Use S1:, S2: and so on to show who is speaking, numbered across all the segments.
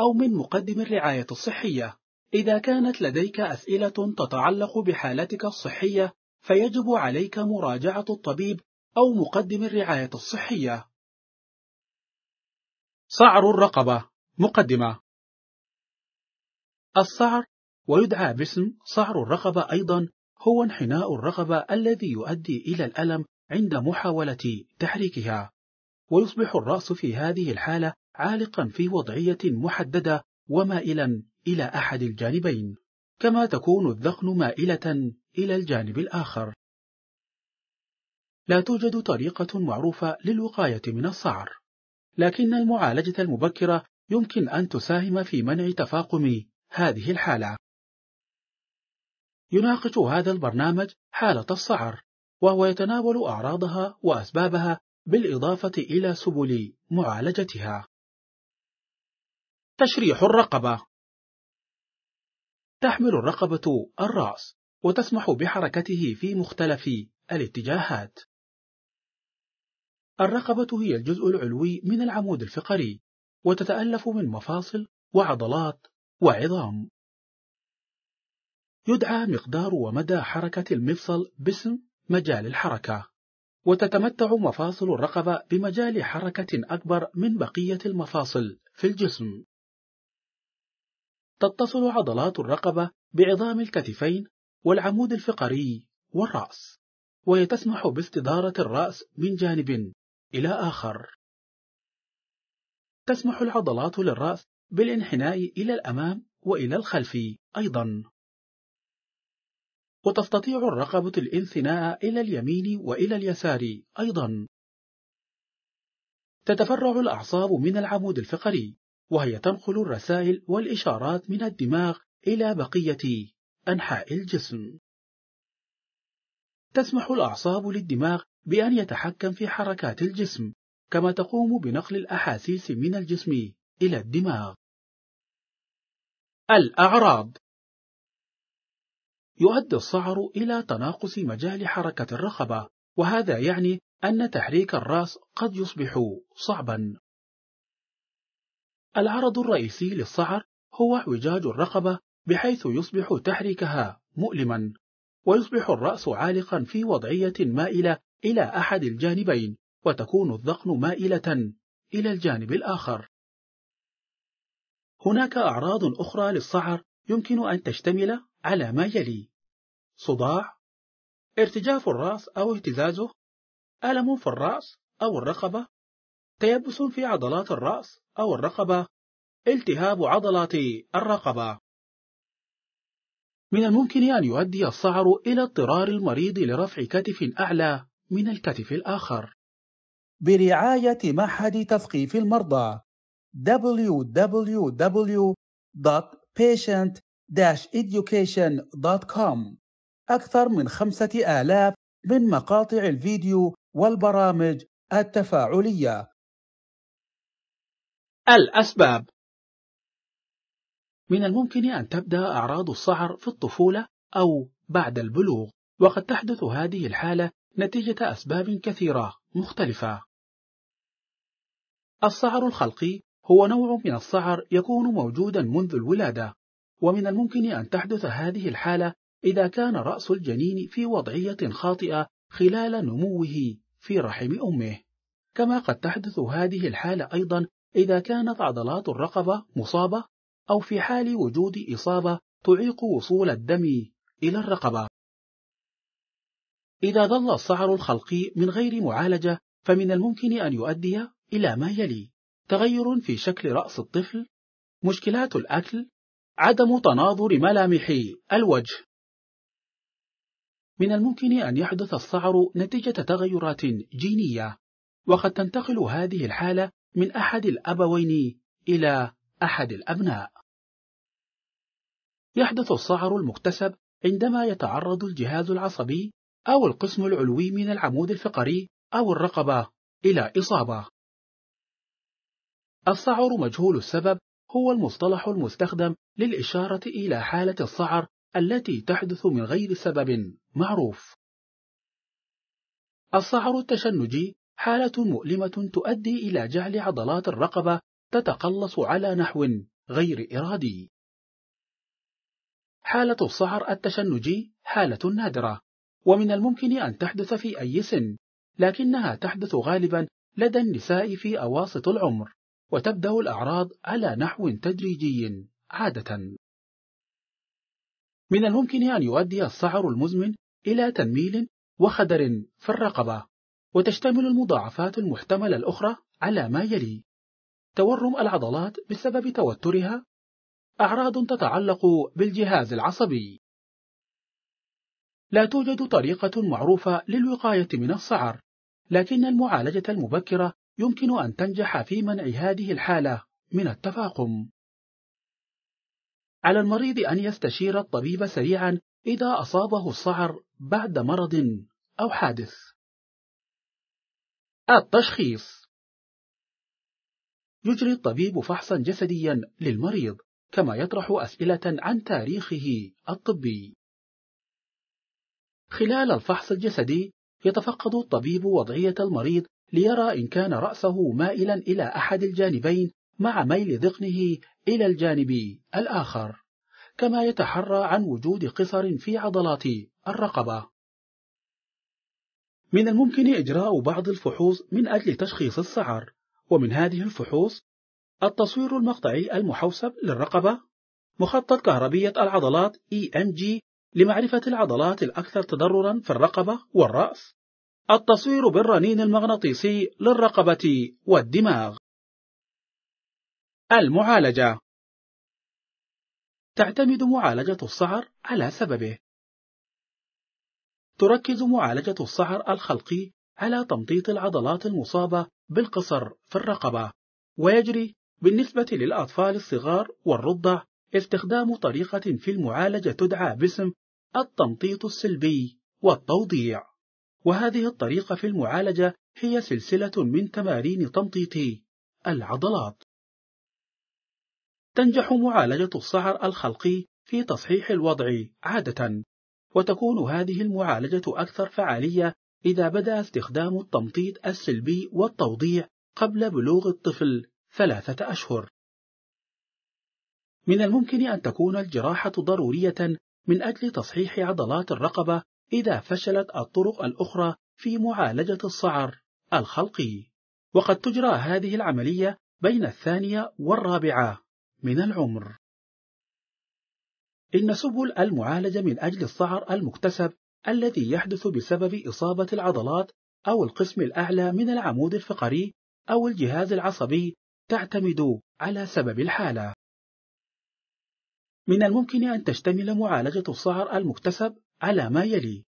S1: أو من مقدم الرعاية الصحية. إذا كانت لديك أسئلة تتعلق بحالتك الصحية، فيجب عليك مراجعة الطبيب أو مقدم الرعاية الصحية. سعر الرقبة مقدمة السعر ويدعى باسم سعر الرقبة أيضا هو انحناء الرقبة الذي يؤدي إلى الألم عند محاولة تحريكها ويصبح الرأس في هذه الحالة عالقا في وضعية محددة ومائلا إلى أحد الجانبين كما تكون الذقن مائلة إلى الجانب الآخر لا توجد طريقة معروفة للوقاية من الصعر لكن المعالجة المبكرة يمكن أن تساهم في منع تفاقم هذه الحالة يناقش هذا البرنامج حالة الصعر وهو يتناول أعراضها وأسبابها بالإضافة إلى سبل معالجتها تشريح الرقبة تحمل الرقبة الرأس وتسمح بحركته في مختلف الاتجاهات الرقبة هي الجزء العلوي من العمود الفقري وتتألف من مفاصل وعضلات وعظام يدعى مقدار ومدى حركة المفصل باسم مجال الحركة وتتمتع مفاصل الرقبة بمجال حركة أكبر من بقية المفاصل في الجسم تتصل عضلات الرقبة بعظام الكتفين والعمود الفقري والرأس وهي تسمح باستدارة الرأس من جانب إلى آخر تسمح العضلات للرأس بالانحناء إلى الأمام وإلى الخلف أيضا وتستطيع الرقبة الانثناء إلى اليمين وإلى اليسار أيضا تتفرع الأعصاب من العمود الفقري وهي تنقل الرسائل والإشارات من الدماغ إلى بقية أنحاء الجسم. تسمح الأعصاب للدماغ بأن يتحكم في حركات الجسم، كما تقوم بنقل الأحاسيس من الجسم إلى الدماغ. الأعراض يؤدي الصعر إلى تناقص مجال حركة الرقبة، وهذا يعني أن تحريك الرأس قد يصبح صعبا. العرض الرئيسي للصعر هو اعوجاج الرقبة بحيث يصبح تحريكها مؤلما ويصبح الرأس عالقا في وضعية مائلة إلى أحد الجانبين وتكون الذقن مائلة إلى الجانب الآخر هناك أعراض أخرى للصعر يمكن أن تشتمل على ما يلي صداع ارتجاف الرأس أو اهتزازه ألم في الرأس أو الرقبة تيبس في عضلات الرأس أو الرقبة التهاب عضلات الرقبة من الممكن أن يؤدي الصعر إلى اضطرار المريض لرفع كتف أعلى من الكتف الآخر برعاية معهد تثقيف المرضى www.patient-education.com أكثر من خمسة آلاف من مقاطع الفيديو والبرامج التفاعلية الأسباب من الممكن أن تبدأ أعراض الصعر في الطفولة أو بعد البلوغ وقد تحدث هذه الحالة نتيجة أسباب كثيرة مختلفة الصعر الخلقي هو نوع من الصعر يكون موجودا منذ الولادة ومن الممكن أن تحدث هذه الحالة إذا كان رأس الجنين في وضعية خاطئة خلال نموه في رحم أمه كما قد تحدث هذه الحالة أيضا إذا كانت عضلات الرقبة مصابة أو في حال وجود إصابة تعيق وصول الدم إلى الرقبة إذا ظل الصعر الخلقي من غير معالجة فمن الممكن أن يؤدي إلى ما يلي تغير في شكل رأس الطفل مشكلات الأكل عدم تناظر ملامح الوجه من الممكن أن يحدث الصعر نتيجة تغيرات جينية وقد تنتقل هذه الحالة من أحد الأبوين إلى أحد الأبناء يحدث الصعر المكتسب عندما يتعرض الجهاز العصبي أو القسم العلوي من العمود الفقري أو الرقبة إلى إصابة الصعر مجهول السبب هو المصطلح المستخدم للإشارة إلى حالة الصعر التي تحدث من غير سبب معروف الصعر التشنجي حالة مؤلمة تؤدي إلى جعل عضلات الرقبة تتقلص على نحو غير إرادي. حالة الصعر التشنجي حالة نادرة، ومن الممكن أن تحدث في أي سن، لكنها تحدث غالبًا لدى النساء في أواسط العمر، وتبدأ الأعراض على نحو تدريجي عادة. من الممكن أن يؤدي الصعر المزمن إلى تنميل وخدر في الرقبة، وتشتمل المضاعفات المحتملة الأخرى على ما يلي تورم العضلات بسبب توترها أعراض تتعلق بالجهاز العصبي لا توجد طريقة معروفة للوقاية من الصعر، لكن المعالجة المبكرة يمكن أن تنجح في منع هذه الحالة من التفاقم على المريض أن يستشير الطبيب سريعا إذا أصابه الصعر بعد مرض أو حادث التشخيص يجري الطبيب فحصا جسديا للمريض كما يطرح أسئلة عن تاريخه الطبي خلال الفحص الجسدي يتفقد الطبيب وضعية المريض ليرى إن كان رأسه مائلا إلى أحد الجانبين مع ميل ذقنه إلى الجانب الآخر كما يتحرى عن وجود قصر في عضلات الرقبة من الممكن إجراء بعض الفحوص من أجل تشخيص السعر ومن هذه الفحوص التصوير المقطعي المحوسب للرقبة مخطط كهربية العضلات EMG لمعرفة العضلات الأكثر تضررا في الرقبة والرأس التصوير بالرنين المغناطيسي للرقبة والدماغ المعالجة تعتمد معالجة السعر على سببه تركز معالجة الصهر الخلقي على تمطيط العضلات المصابة بالقصر في الرقبة ويجري بالنسبة للأطفال الصغار والرضع استخدام طريقة في المعالجة تدعى باسم التمطيط السلبي والتوضيع وهذه الطريقة في المعالجة هي سلسلة من تمارين تمطيط العضلات تنجح معالجة الصعر الخلقي في تصحيح الوضع عادة وتكون هذه المعالجة أكثر فعالية إذا بدأ استخدام التمطيط السلبي والتوضيع قبل بلوغ الطفل ثلاثة أشهر. من الممكن أن تكون الجراحة ضرورية من أجل تصحيح عضلات الرقبة إذا فشلت الطرق الأخرى في معالجة الصعر الخلقي، وقد تجرى هذه العملية بين الثانية والرابعة من العمر. إن سبل المعالجة من أجل الصعر المكتسب الذي يحدث بسبب إصابة العضلات أو القسم الأعلى من العمود الفقري أو الجهاز العصبي تعتمد على سبب الحالة. من الممكن أن تشتمل معالجة الصعر المكتسب على ما يلي: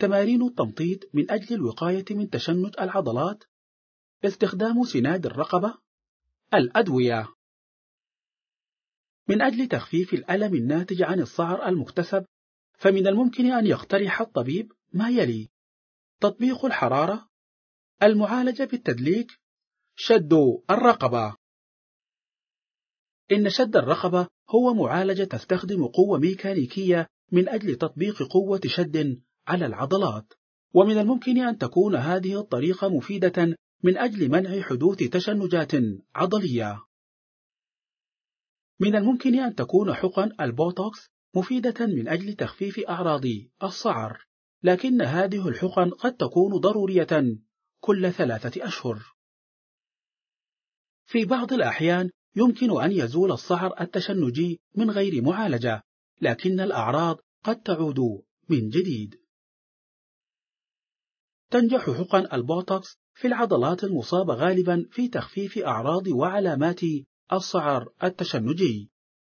S1: تمارين التمطيط من أجل الوقاية من تشنج العضلات، استخدام سناد الرقبة، الأدوية من أجل تخفيف الألم الناتج عن الصعر المكتسب فمن الممكن أن يقترح الطبيب ما يلي تطبيق الحرارة المعالجة بالتدليك شد الرقبة إن شد الرقبة هو معالجة تستخدم قوة ميكانيكية من أجل تطبيق قوة شد على العضلات ومن الممكن أن تكون هذه الطريقة مفيدة من أجل منع حدوث تشنجات عضلية من الممكن أن تكون حقن البوتوكس مفيدة من أجل تخفيف أعراض الصعر، لكن هذه الحقن قد تكون ضرورية كل ثلاثة أشهر. في بعض الأحيان يمكن أن يزول الصعر التشنجي من غير معالجة، لكن الأعراض قد تعود من جديد. تنجح حقن البوتوكس في العضلات المصابة غالبا في تخفيف أعراض وعلامات الصعر التشنجي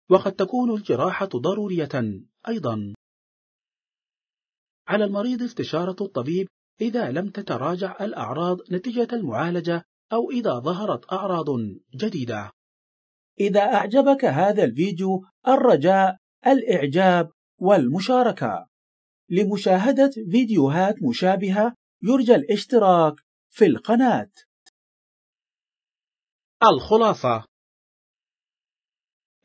S1: وقد تكون الجراحة ضرورية أيضا على المريض استشارة الطبيب إذا لم تتراجع الأعراض نتيجة المعالجة أو إذا ظهرت أعراض جديدة إذا أعجبك هذا الفيديو الرجاء الإعجاب والمشاركة لمشاهدة فيديوهات مشابهة يرجى الاشتراك في القناة الخلاصة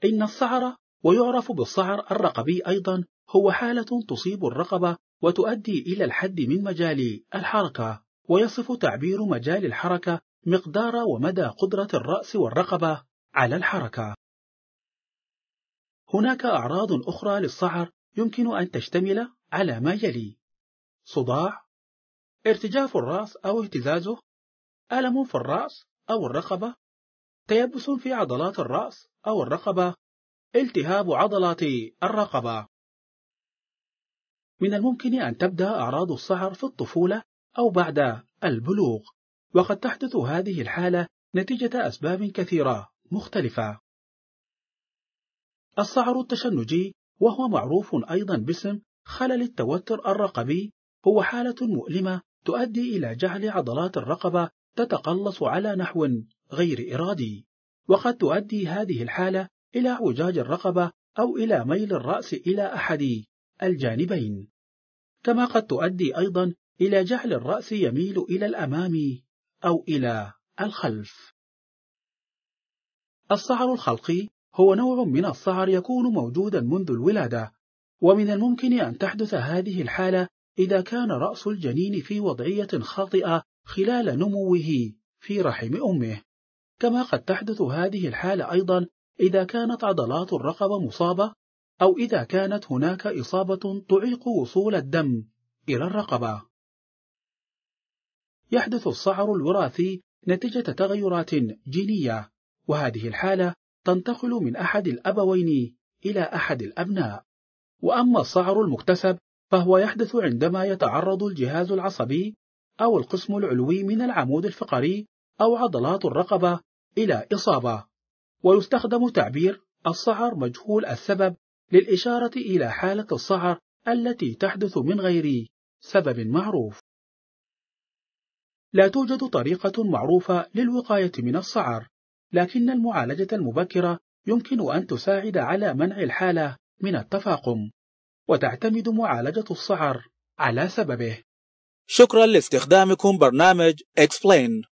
S1: إن الصعر ويعرف بالصعر الرقبي أيضا هو حالة تصيب الرقبة وتؤدي إلى الحد من مجال الحركة ويصف تعبير مجال الحركة مقدار ومدى قدرة الرأس والرقبة على الحركة هناك أعراض أخرى للصعر يمكن أن تشتمل على ما يلي صداع ارتجاف الرأس أو اهتزازه ألم في الرأس أو الرقبة تيبس في عضلات الرأس أو الرقبة التهاب عضلات الرقبة من الممكن أن تبدأ أعراض السهر في الطفولة أو بعد البلوغ وقد تحدث هذه الحالة نتيجة أسباب كثيرة مختلفة السعر التشنجي وهو معروف أيضا باسم خلل التوتر الرقبي هو حالة مؤلمة تؤدي إلى جعل عضلات الرقبة تتقلص على نحو غير إرادي وقد تؤدي هذه الحالة إلى اعوجاج الرقبة أو إلى ميل الرأس إلى أحد الجانبين كما قد تؤدي أيضا إلى جعل الرأس يميل إلى الأمام أو إلى الخلف الصعر الخلقي هو نوع من الصعر يكون موجودا منذ الولادة ومن الممكن أن تحدث هذه الحالة إذا كان رأس الجنين في وضعية خاطئة خلال نموه في رحم أمه كما قد تحدث هذه الحالة أيضا إذا كانت عضلات الرقبة مصابة أو إذا كانت هناك إصابة تعيق وصول الدم إلى الرقبة يحدث الصعر الوراثي نتيجة تغيرات جينية وهذه الحالة تنتقل من أحد الأبوين إلى أحد الأبناء وأما الصعر المكتسب فهو يحدث عندما يتعرض الجهاز العصبي أو القسم العلوي من العمود الفقري أو عضلات الرقبة إلى إصابة ويستخدم تعبير الصعر مجهول السبب للإشارة إلى حالة الصعر التي تحدث من غير سبب معروف لا توجد طريقة معروفة للوقاية من الصعر لكن المعالجة المبكرة يمكن أن تساعد على منع الحالة من التفاقم وتعتمد معالجة الصعر على سببه شكرا لاستخدامكم برنامج Explain